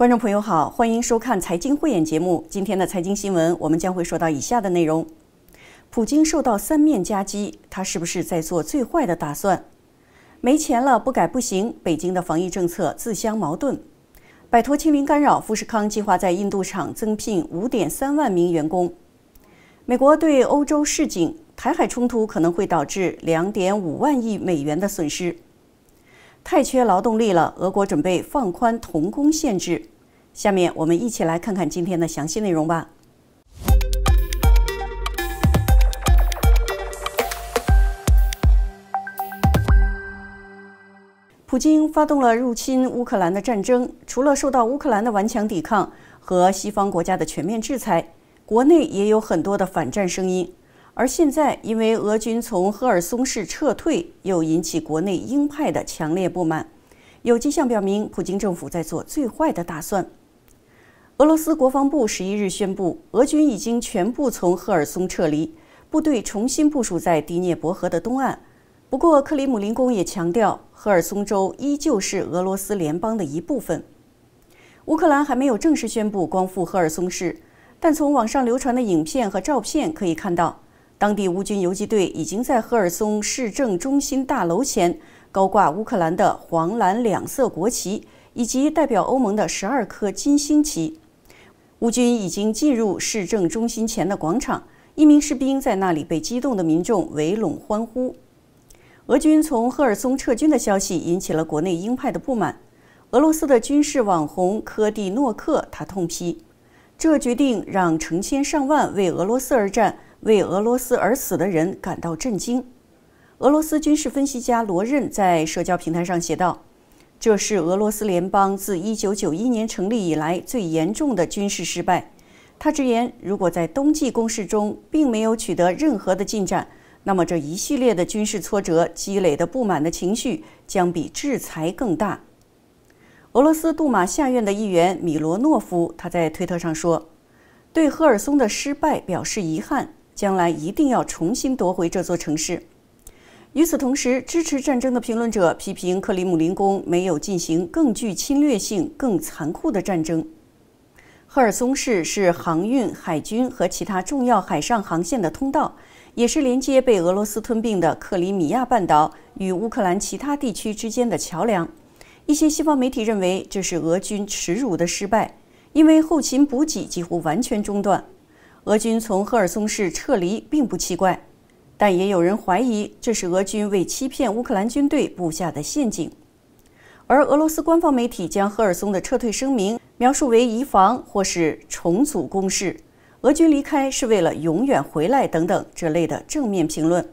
观众朋友好，欢迎收看《财经慧眼》节目。今天的财经新闻，我们将会说到以下的内容：普京受到三面夹击，他是不是在做最坏的打算？没钱了不改不行，北京的防疫政策自相矛盾。摆脱清零干扰，富士康计划在印度厂增聘五点三万名员工。美国对欧洲示警，台海冲突可能会导致两点五万亿美元的损失。太缺劳动力了，俄国准备放宽童工限制。下面我们一起来看看今天的详细内容吧。普京发动了入侵乌克兰的战争，除了受到乌克兰的顽强抵抗和西方国家的全面制裁，国内也有很多的反战声音。而现在，因为俄军从赫尔松市撤退，又引起国内鹰派的强烈不满，有迹象表明，普京政府在做最坏的打算。俄罗斯国防部十一日宣布，俄军已经全部从赫尔松撤离，部队重新部署在第聂伯河的东岸。不过，克里姆林宫也强调，赫尔松州依旧是俄罗斯联邦的一部分。乌克兰还没有正式宣布光复赫尔松市，但从网上流传的影片和照片可以看到。当地乌军游击队已经在赫尔松市政中心大楼前高挂乌克兰的黄蓝两色国旗，以及代表欧盟的十二颗金星旗。乌军已经进入市政中心前的广场，一名士兵在那里被激动的民众围拢欢呼。俄军从赫尔松撤军的消息引起了国内鹰派的不满。俄罗斯的军事网红科蒂诺克他痛批：“这决定让成千上万为俄罗斯而战。”为俄罗斯而死的人感到震惊。俄罗斯军事分析家罗任在社交平台上写道：“这是俄罗斯联邦自1991年成立以来最严重的军事失败。”他直言：“如果在冬季攻势中并没有取得任何的进展，那么这一系列的军事挫折积累的不满的情绪将比制裁更大。”俄罗斯杜马下院的议员米罗诺夫他在推特上说：“对赫尔松的失败表示遗憾。”将来一定要重新夺回这座城市。与此同时，支持战争的评论者批评克里姆林宫没有进行更具侵略性、更残酷的战争。赫尔松市是航运、海军和其他重要海上航线的通道，也是连接被俄罗斯吞并的克里米亚半岛与乌克兰其他地区之间的桥梁。一些西方媒体认为这是俄军耻辱的失败，因为后勤补给几乎完全中断。俄军从赫尔松市撤离并不奇怪，但也有人怀疑这是俄军为欺骗乌克兰军队布下的陷阱。而俄罗斯官方媒体将赫尔松的撤退声明描述为移防或是重组攻势，俄军离开是为了永远回来等等这类的正面评论。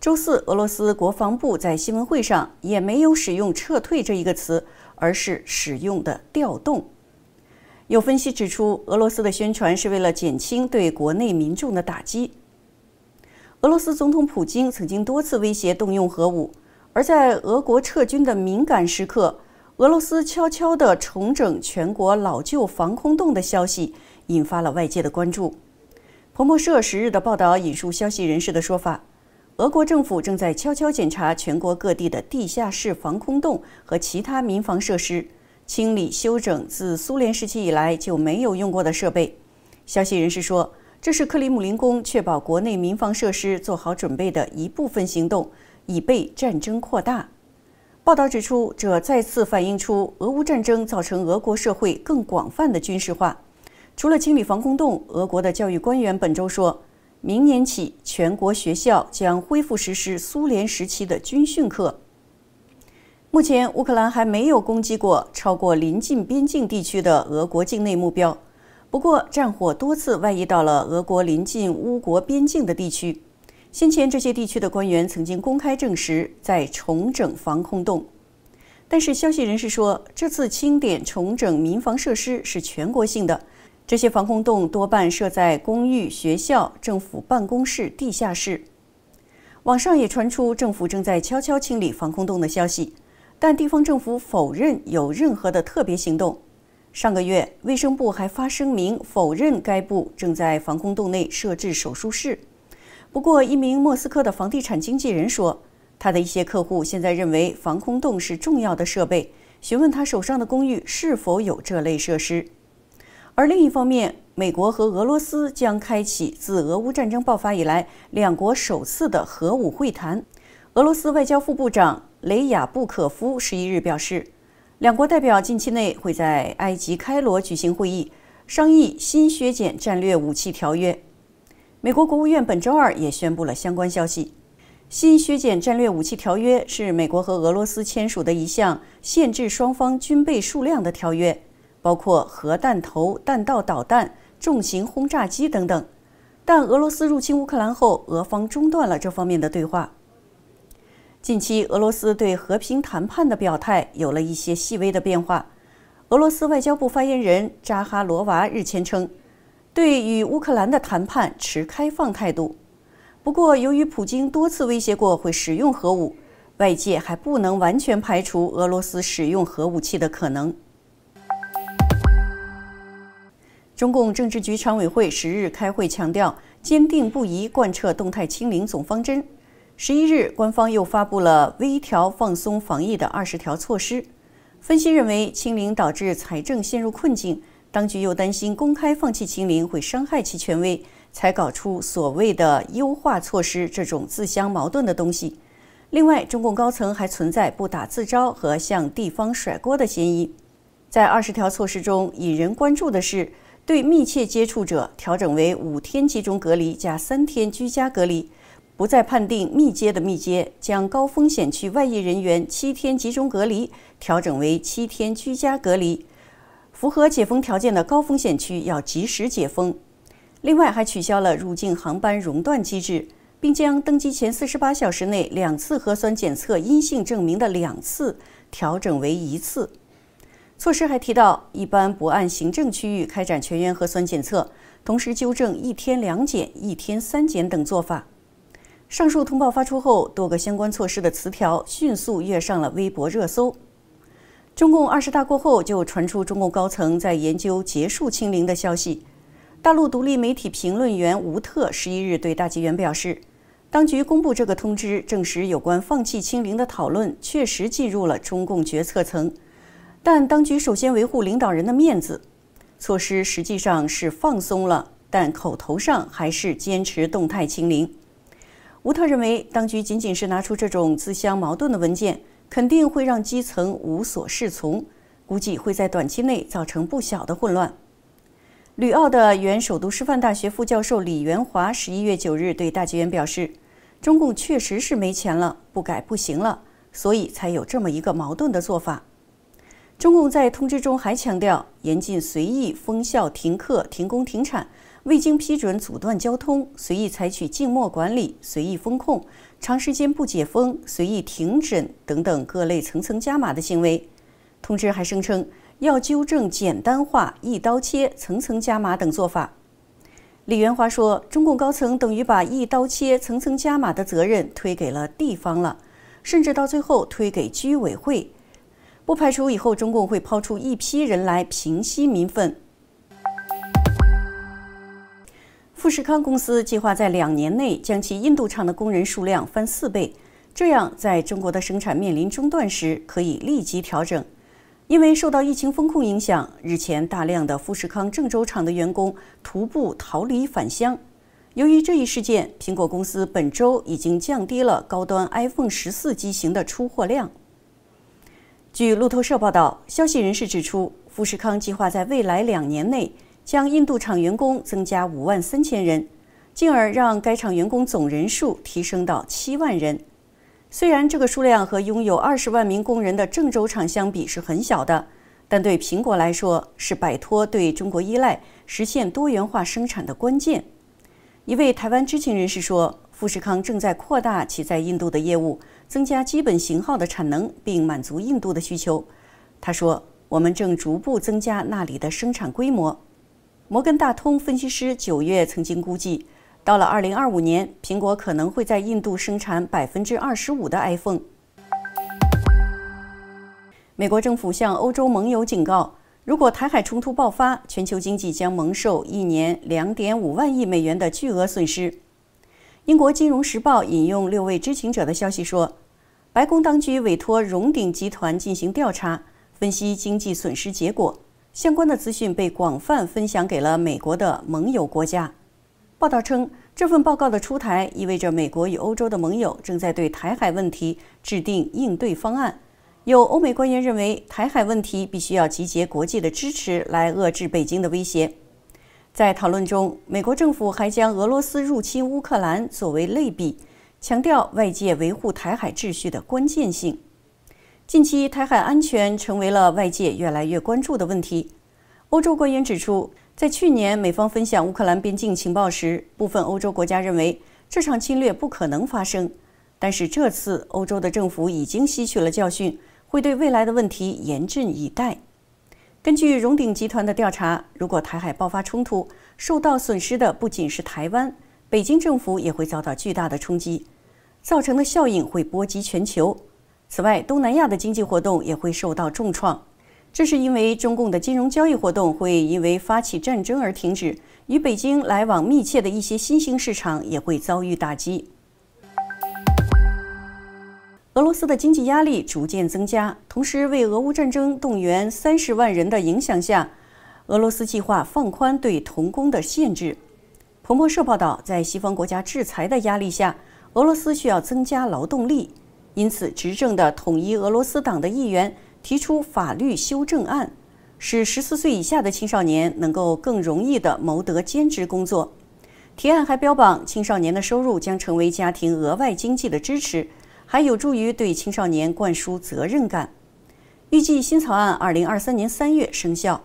周四，俄罗斯国防部在新闻会上也没有使用“撤退”这一个词，而是使用的“调动”。有分析指出，俄罗斯的宣传是为了减轻对国内民众的打击。俄罗斯总统普京曾经多次威胁动用核武，而在俄国撤军的敏感时刻，俄罗斯悄悄地重整全国老旧防空洞的消息，引发了外界的关注。彭博社十日的报道引述消息人士的说法，俄国政府正在悄悄检查全国各地的地下室防空洞和其他民防设施。清理修整自苏联时期以来就没有用过的设备。消息人士说，这是克里姆林宫确保国内民防设施做好准备的一部分行动，以备战争扩大。报道指出，这再次反映出俄乌战争造成俄国社会更广泛的军事化。除了清理防空洞，俄国的教育官员本周说，明年起全国学校将恢复实施苏联时期的军训课。目前，乌克兰还没有攻击过超过邻近边境地区的俄国境内目标。不过，战火多次外溢到了俄国邻近乌国边境的地区。先前，这些地区的官员曾经公开证实，在重整防空洞。但是，消息人士说，这次清点、重整民防设施是全国性的。这些防空洞多半设在公寓、学校、政府办公室、地下室。网上也传出政府正在悄悄清理防空洞的消息。但地方政府否认有任何的特别行动。上个月，卫生部还发声明否认该部正在防空洞内设置手术室。不过，一名莫斯科的房地产经纪人说，他的一些客户现在认为防空洞是重要的设备，询问他手上的公寓是否有这类设施。而另一方面，美国和俄罗斯将开启自俄乌战争爆发以来两国首次的核武会谈。俄罗斯外交副部长。雷雅布克夫十一日表示，两国代表近期内会在埃及开罗举行会议，商议新削减战略武器条约。美国国务院本周二也宣布了相关消息。新削减战略武器条约是美国和俄罗斯签署的一项限制双方军备数量的条约，包括核弹头、弹道导弹、重型轰炸机等等。但俄罗斯入侵乌克兰后，俄方中断了这方面的对话。近期，俄罗斯对和平谈判的表态有了一些细微的变化。俄罗斯外交部发言人扎哈罗娃日前称，对与乌克兰的谈判持开放态度。不过，由于普京多次威胁过会使用核武，外界还不能完全排除俄罗斯使用核武器的可能。中共政治局常委会十日开会，强调坚定不移贯彻动态清零总方针。十一日，官方又发布了微调放松防疫的二十条措施。分析认为，清零导致财政陷入困境，当局又担心公开放弃清零会伤害其权威，才搞出所谓的优化措施这种自相矛盾的东西。另外，中共高层还存在不打自招和向地方甩锅的嫌疑。在二十条措施中，引人关注的是对密切接触者调整为五天集中隔离加三天居家隔离。不再判定密接的密接，将高风险区外溢人员七天集中隔离调整为七天居家隔离。符合解封条件的高风险区要及时解封。另外，还取消了入境航班熔断机制，并将登机前四十八小时内两次核酸检测阴性证明的两次调整为一次。措施还提到，一般不按行政区域开展全员核酸检测，同时纠正一天两检、一天三检等做法。上述通报发出后，多个相关措施的词条迅速跃上了微博热搜。中共二十大过后，就传出中共高层在研究结束清零的消息。大陆独立媒体评论员吴特十一日对大纪元表示：“当局公布这个通知，证实有关放弃清零的讨论确实进入了中共决策层，但当局首先维护领导人的面子，措施实际上是放松了，但口头上还是坚持动态清零。”吴特认为，当局仅仅是拿出这种自相矛盾的文件，肯定会让基层无所适从，估计会在短期内造成不小的混乱。吕奥的原首都师范大学副教授李元华十一月九日对大纪元表示：“中共确实是没钱了，不改不行了，所以才有这么一个矛盾的做法。”中共在通知中还强调，严禁随意封校、停课、停工、停产。未经批准阻断交通，随意采取静默管理，随意封控，长时间不解封，随意停诊等等各类层层加码的行为。通知还声称要纠正简单化、一刀切、层层加码等做法。李元华说，中共高层等于把一刀切、层层加码的责任推给了地方了，甚至到最后推给居委会。不排除以后中共会抛出一批人来平息民愤。富士康公司计划在两年内将其印度厂的工人数量翻四倍，这样在中国的生产面临中断时可以立即调整。因为受到疫情风控影响，日前大量的富士康郑州厂的员工徒步逃离返乡。由于这一事件，苹果公司本周已经降低了高端 iPhone 十四机型的出货量。据路透社报道，消息人士指出，富士康计划在未来两年内。将印度厂员工增加五万三千人，进而让该厂员工总人数提升到七万人。虽然这个数量和拥有二十万名工人的郑州厂相比是很小的，但对苹果来说是摆脱对中国依赖、实现多元化生产的关键。一位台湾知情人士说：“富士康正在扩大其在印度的业务，增加基本型号的产能，并满足印度的需求。”他说：“我们正逐步增加那里的生产规模。”摩根大通分析师九月曾经估计，到了二零二五年，苹果可能会在印度生产百分之二十五的 iPhone。美国政府向欧洲盟友警告，如果台海冲突爆发，全球经济将蒙受一年两点五万亿美元的巨额损失。英国《金融时报》引用六位知情者的消息说，白宫当局委托荣鼎集团进行调查，分析经济损失结果。相关的资讯被广泛分享给了美国的盟友国家。报道称，这份报告的出台意味着美国与欧洲的盟友正在对台海问题制定应对方案。有欧美官员认为，台海问题必须要集结国际的支持来遏制北京的威胁。在讨论中，美国政府还将俄罗斯入侵乌克兰作为类比，强调外界维护台海秩序的关键性。近期，台海安全成为了外界越来越关注的问题。欧洲官员指出，在去年美方分享乌克兰边境情报时，部分欧洲国家认为这场侵略不可能发生。但是这次，欧洲的政府已经吸取了教训，会对未来的问题严阵以待。根据荣鼎集团的调查，如果台海爆发冲突，受到损失的不仅是台湾，北京政府也会遭到巨大的冲击，造成的效应会波及全球。此外，东南亚的经济活动也会受到重创，这是因为中共的金融交易活动会因为发起战争而停止，与北京来往密切的一些新兴市场也会遭遇打击。俄罗斯的经济压力逐渐增加，同时为俄乌战争动员三十万人的影响下，俄罗斯计划放宽对童工的限制。彭博社报道，在西方国家制裁的压力下，俄罗斯需要增加劳动力。因此，执政的统一俄罗斯党的议员提出法律修正案，使十四岁以下的青少年能够更容易地谋得兼职工作。提案还标榜青少年的收入将成为家庭额外经济的支持，还有助于对青少年灌输责任感。预计新草案二零二三年三月生效。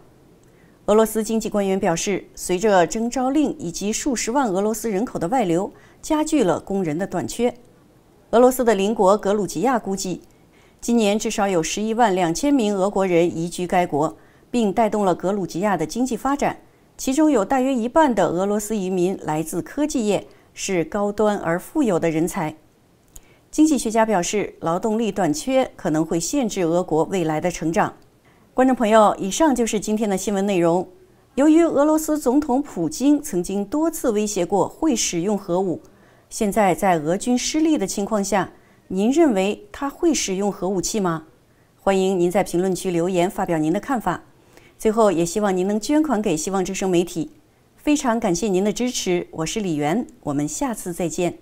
俄罗斯经济官员表示，随着征召令以及数十万俄罗斯人口的外流，加剧了工人的短缺。俄罗斯的邻国格鲁吉亚估计，今年至少有11万2000名俄国人移居该国，并带动了格鲁吉亚的经济发展。其中有大约一半的俄罗斯移民来自科技业，是高端而富有的人才。经济学家表示，劳动力短缺可能会限制俄国未来的成长。观众朋友，以上就是今天的新闻内容。由于俄罗斯总统普京曾经多次威胁过会使用核武。现在在俄军失利的情况下，您认为他会使用核武器吗？欢迎您在评论区留言发表您的看法。最后，也希望您能捐款给希望之声媒体，非常感谢您的支持。我是李媛，我们下次再见。